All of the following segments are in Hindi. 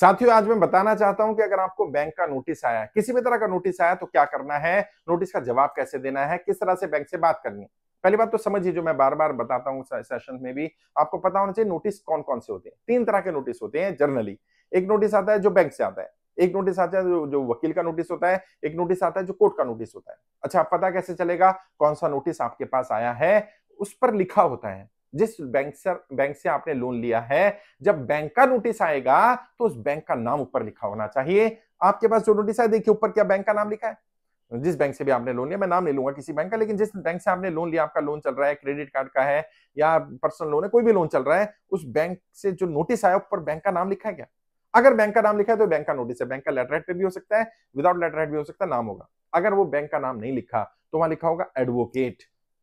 साथियों आज मैं बताना चाहता हूं कि अगर आपको बैंक का नोटिस आया किसी भी तरह का नोटिस आया तो क्या करना है नोटिस का जवाब कैसे देना है किस तरह से बैंक से बात करनी है पहली बात तो समझिए जो मैं बार बार बताता हूँ सेशन में भी आपको पता होना चाहिए नोटिस कौन कौन से होते हैं तीन तरह के नोटिस होते हैं जर्नली एक नोटिस आता है जो बैंक से आता है एक नोटिस आता है जो, जो वकील का नोटिस होता है एक नोटिस आता है जो कोर्ट का नोटिस होता है अच्छा आप पता कैसे चलेगा कौन सा नोटिस आपके पास आया है उस पर लिखा होता है जिस बैंक से बैंक से आपने लोन लिया है जब बैंक का नोटिस आएगा तो उस बैंक का नाम ऊपर लिखा होना चाहिए आपके पास जो नोटिस आया देखिए ऊपर क्या बैंक का नाम लिखा है जिस बैंक से भी आपने लोन लिया मैं नाम नहीं लूंगा किसी बैंक का लेकिन जिस बैंक से आपने लोन लिया आपका लोन चल रहा है क्रेडिट कार्ड का है या पर्सनल लोन है कोई भी लोन चल रहा है उस बैंक से जो नोटिस आया ऊपर बैंक का नाम लिखा है क्या अगर बैंक का नाम लिखा है तो बैंक का नोटिस है बैंक का लेटर हेड पे भी हो सकता है विदाउट लेटर हेड भी हो सकता है नाम होगा अगर वो बैंक का नाम नहीं लिखा तो वहां लिखा होगा एडवोकेट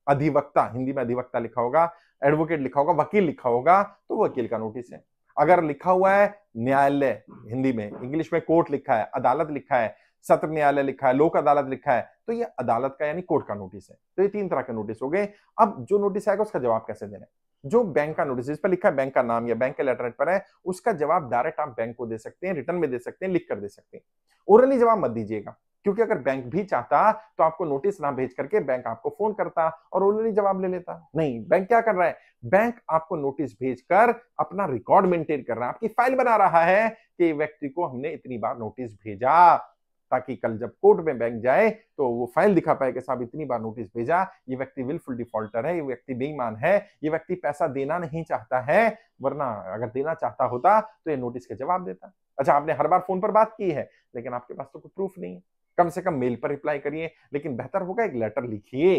अधिवक्ता हिंदी में अधिवक्ता लिखा होगा एडवोकेट लिखा होगा वकील लिखा होगा तो वकील का नोटिस है अगर लिखा हुआ है न्यायालय हिंदी में इंग्लिश में कोर्ट लिखा है अदालत लिखा है सत्र न्यायालय लिखा है लोक अदालत लिखा है तो ये अदालत का यानी कोर्ट का नोटिस है तो ये तीन तरह के नोटिस हो गए अब जो नोटिस आएगा उसका जवाब कैसे देना है जो बैंक का नोटिस जिस पर लिखा है बैंक का नाम या बैंक के लेटर पर है उसका जवाब डायरेक्ट आप बैंक को दे सकते हैं रिटर्न में दे सकते हैं लिख कर दे सकते हैं ओरली जवाब मत दीजिएगा क्योंकि अगर बैंक भी चाहता तो आपको नोटिस ना भेज करके बैंक आपको फोन करता और ऑलरेडी जवाब ले लेता नहीं बैंक क्या कर रहा है बैंक आपको नोटिस भेजकर अपना रिकॉर्ड मेंटेन कर रहा है आपकी फाइल बना रहा है कि व्यक्ति को हमने इतनी बार नोटिस भेजा ताकि कल जब कोर्ट में बैंक जाए तो वो फाइल दिखा पाए कि साहब इतनी बार नोटिस भेजा ये व्यक्ति विलफुल डिफॉल्टर है ये व्यक्ति बेईमान है ये व्यक्ति पैसा देना नहीं चाहता है वरना अगर देना चाहता होता तो ये नोटिस का जवाब देता अच्छा आपने हर बार फोन पर बात की है लेकिन आपके पास तो कोई प्रूफ नहीं है कम से कम मेल पर रिप्लाई करिए लेकिन बेहतर होगा एक लेटर लिखिए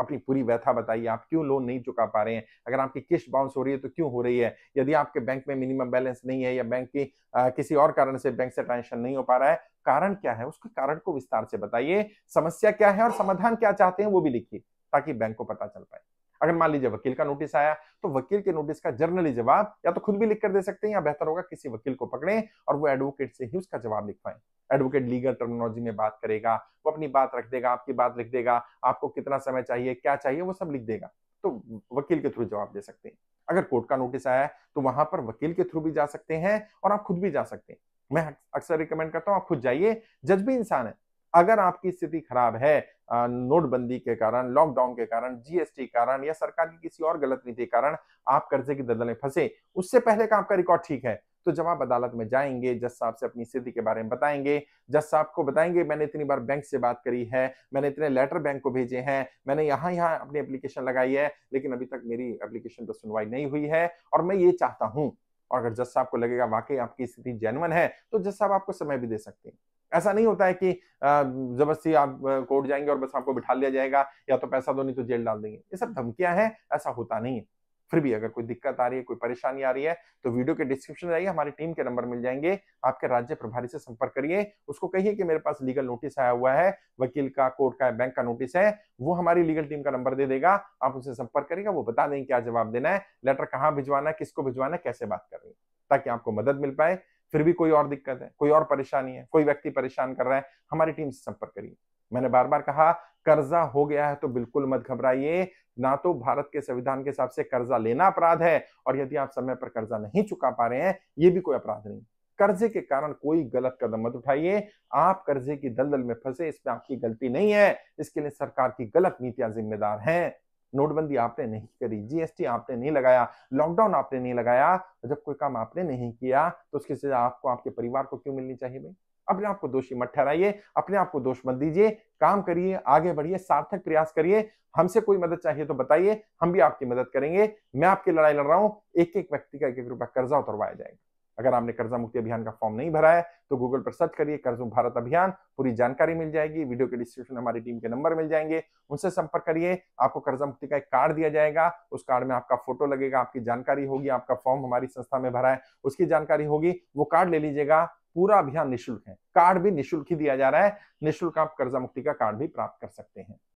अपनी पूरी व्यथा बताइए आप क्यों लोन नहीं चुका पा रहे हैं अगर आपकी किस्त बाउंस हो रही है तो क्यों हो रही है यदि आपके बैंक में मिनिमम बैलेंस नहीं है या बैंक की आ, किसी और कारण से बैंक से ट्रांजेक्शन नहीं हो पा रहा है कारण क्या है उसके कारण को विस्तार से बताइए समस्या क्या है और समाधान क्या चाहते हैं वो भी लिखिए ताकि बैंक को पता चल पाए अगर मान लीजिए वकील का नोटिस आया तो वकील के नोटिस का जर्नली जवाब या तो खुद भी लिख कर दे सकते हैं या बेहतर होगा किसी वकील को पकड़े और वो एडवोकेट से ही उसका जवाब लिखवाएं एडवोकेट लीगल टर्मिनोलॉजी में बात करेगा वो अपनी बात रख देगा आपकी बात लिख देगा आपको कितना समय चाहिए क्या चाहिए वो सब लिख देगा तो वकील के थ्रू जवाब दे सकते हैं अगर कोर्ट का नोटिस आया तो वहां पर वकील के थ्रू भी जा सकते हैं और आप खुद भी जा सकते हैं मैं अक्सर रिकमेंड करता हूँ आप खुद जाइए जज भी इंसान है अगर आपकी स्थिति खराब है नोटबंदी के कारण लॉकडाउन के कारण जीएसटी कारण या सरकार की किसी और गलत नीति के कारण आप कर्जे की दलदल में फंसे उससे पहले का आपका रिकॉर्ड ठीक है तो जब आप अदालत में जाएंगे जज साहब से अपनी स्थिति के बारे में बताएंगे जज साहब को बताएंगे मैंने इतनी बार बैंक से बात करी है मैंने इतने लेटर बैंक को भेजे हैं मैंने यहाँ यहाँ अपनी एप्लीकेशन लगाई है लेकिन अभी तक मेरी एप्लीकेशन पर सुनवाई नहीं हुई है और मैं ये चाहता हूँ और अगर जज साहब को लगेगा वाकई आपकी स्थिति जेनवन है तो जज साहब आपको समय भी दे सकते हैं ऐसा नहीं होता है कि जबरदस्ती आप कोर्ट जाएंगे और बस आपको बिठा लिया जाएगा या तो पैसा दो नहीं तो जेल डाल देंगे ये सब धमकियां हैं ऐसा होता नहीं है फिर भी अगर कोई दिक्कत आ रही है कोई परेशानी आ रही है तो वीडियो के डिस्क्रिप्शन में जाइए हमारी टीम के नंबर मिल जाएंगे आपके राज्य प्रभारी से संपर्क करिए उसको कहिए कि मेरे पास लीगल नोटिस आया हुआ है वकील का कोर्ट का बैंक का नोटिस है वो हमारी लीगल टीम का नंबर दे देगा आप उनसे संपर्क करिएगा वो बता देंगे क्या जवाब देना है लेटर कहाँ भिजवाना है किसको भिजवाना है कैसे बात करनी है ताकि आपको मदद मिल पाए फिर भी कोई और दिक्कत है कोई और परेशानी है कोई व्यक्ति परेशान कर रहा है हमारी टीम से संपर्क करिए मैंने बार बार कहा कर्जा हो गया है तो बिल्कुल मत घबराइए ना तो भारत के संविधान के हिसाब से कर्जा लेना अपराध है और यदि आप समय पर कर्जा नहीं चुका पा रहे हैं ये भी कोई अपराध नहीं कर्जे के कारण कोई गलत कदम मत उठाइए आप कर्जे की दलदल में फंसे इसमें आपकी गलती नहीं है इसके लिए सरकार की गलत नीतियां जिम्मेदार हैं नोटबंदी आपने नहीं करी जीएसटी आपने नहीं लगाया लॉकडाउन आपने नहीं लगाया जब कोई काम आपने नहीं किया तो उसकी सजा आपको आपके परिवार को क्यों मिलनी चाहिए भाई अपने आप को दोषी मत ठहराइए अपने आप को दोष मत दीजिए काम करिए आगे बढ़िए सार्थक प्रयास करिए हमसे कोई मदद चाहिए तो बताइए हम भी आपकी मदद करेंगे मैं आपकी लड़ाई लड़ रहा हूं एक एक व्यक्ति का एक एक रुपया कर्जा उतरवाया जाएगा अगर आपने कर्जा मुक्ति अभियान का फॉर्म नहीं भरा है तो गूगल पर सर्च करिए कर्जों भारत अभियान पूरी जानकारी मिल जाएगी वीडियो के डिस्क्रिप्शन में हमारी टीम के नंबर मिल जाएंगे उनसे संपर्क करिए आपको कर्जा मुक्ति का एक कार्ड दिया जाएगा उस कार्ड में आपका फोटो लगेगा आपकी जानकारी होगी आपका फॉर्म हमारी संस्था में भरा है उसकी जानकारी होगी वो कार्ड ले लीजिएगा पूरा अभियान निःशुल्क है कार्ड भी निःशुल्क ही दिया जा रहा है निःशुल्क आप कर्जा मुक्ति का कार्ड भी प्राप्त कर सकते हैं